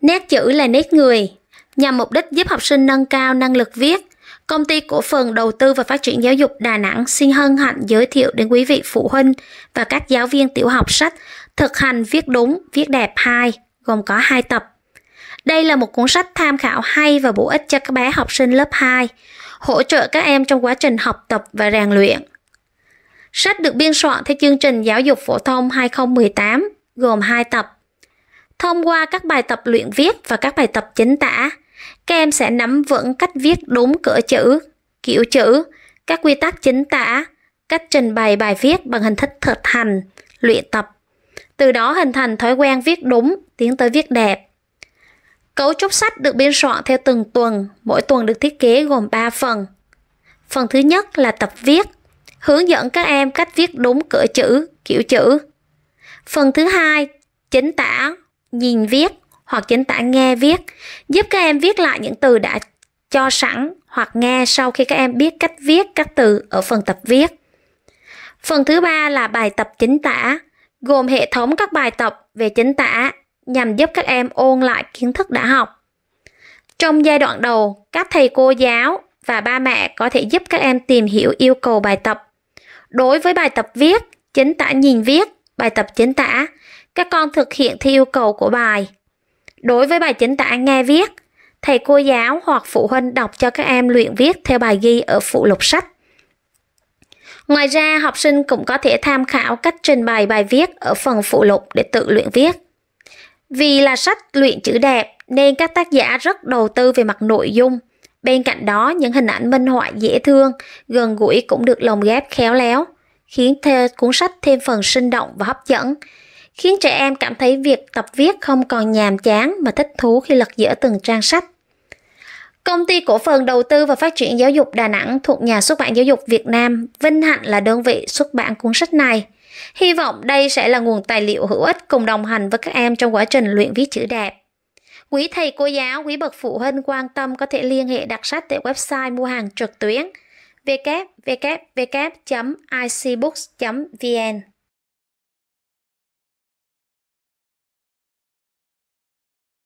Nét chữ là nét người, nhằm mục đích giúp học sinh nâng cao năng lực viết. Công ty cổ phần đầu tư và phát triển giáo dục Đà Nẵng xin hân hạnh giới thiệu đến quý vị phụ huynh và các giáo viên tiểu học sách Thực hành viết đúng, viết đẹp 2, gồm có 2 tập. Đây là một cuốn sách tham khảo hay và bổ ích cho các bé học sinh lớp 2, hỗ trợ các em trong quá trình học tập và rèn luyện. Sách được biên soạn theo chương trình Giáo dục phổ thông 2018, gồm 2 tập Thông qua các bài tập luyện viết và các bài tập chính tả, các em sẽ nắm vững cách viết đúng cỡ chữ, kiểu chữ, các quy tắc chính tả, cách trình bày bài viết bằng hình thức thực hành, luyện tập. Từ đó hình thành thói quen viết đúng, tiến tới viết đẹp. Cấu trúc sách được biên soạn theo từng tuần, mỗi tuần được thiết kế gồm 3 phần. Phần thứ nhất là tập viết, hướng dẫn các em cách viết đúng cỡ chữ, kiểu chữ. Phần thứ hai, chính tả, nhìn viết hoặc chính tả nghe viết giúp các em viết lại những từ đã cho sẵn hoặc nghe sau khi các em biết cách viết các từ ở phần tập viết. Phần thứ ba là bài tập chính tả, gồm hệ thống các bài tập về chính tả nhằm giúp các em ôn lại kiến thức đã học. Trong giai đoạn đầu, các thầy cô giáo và ba mẹ có thể giúp các em tìm hiểu yêu cầu bài tập. Đối với bài tập viết, chính tả nhìn viết, bài tập chính tả, các con thực hiện theo yêu cầu của bài. Đối với bài chính tả nghe viết, thầy cô giáo hoặc phụ huynh đọc cho các em luyện viết theo bài ghi ở phụ lục sách. Ngoài ra, học sinh cũng có thể tham khảo cách trình bày bài viết ở phần phụ lục để tự luyện viết. Vì là sách luyện chữ đẹp nên các tác giả rất đầu tư về mặt nội dung. Bên cạnh đó, những hình ảnh minh họa dễ thương, gần gũi cũng được lồng ghép khéo léo, khiến cuốn sách thêm phần sinh động và hấp dẫn khiến trẻ em cảm thấy việc tập viết không còn nhàm chán mà thích thú khi lật dở từng trang sách. Công ty cổ phần đầu tư và phát triển giáo dục Đà Nẵng thuộc nhà xuất bản giáo dục Việt Nam vinh hạnh là đơn vị xuất bản cuốn sách này. Hy vọng đây sẽ là nguồn tài liệu hữu ích cùng đồng hành với các em trong quá trình luyện viết chữ đẹp. Quý thầy cô giáo, quý bậc phụ huynh quan tâm có thể liên hệ đặt sách tại website mua hàng trực tuyến www.icbooks.vn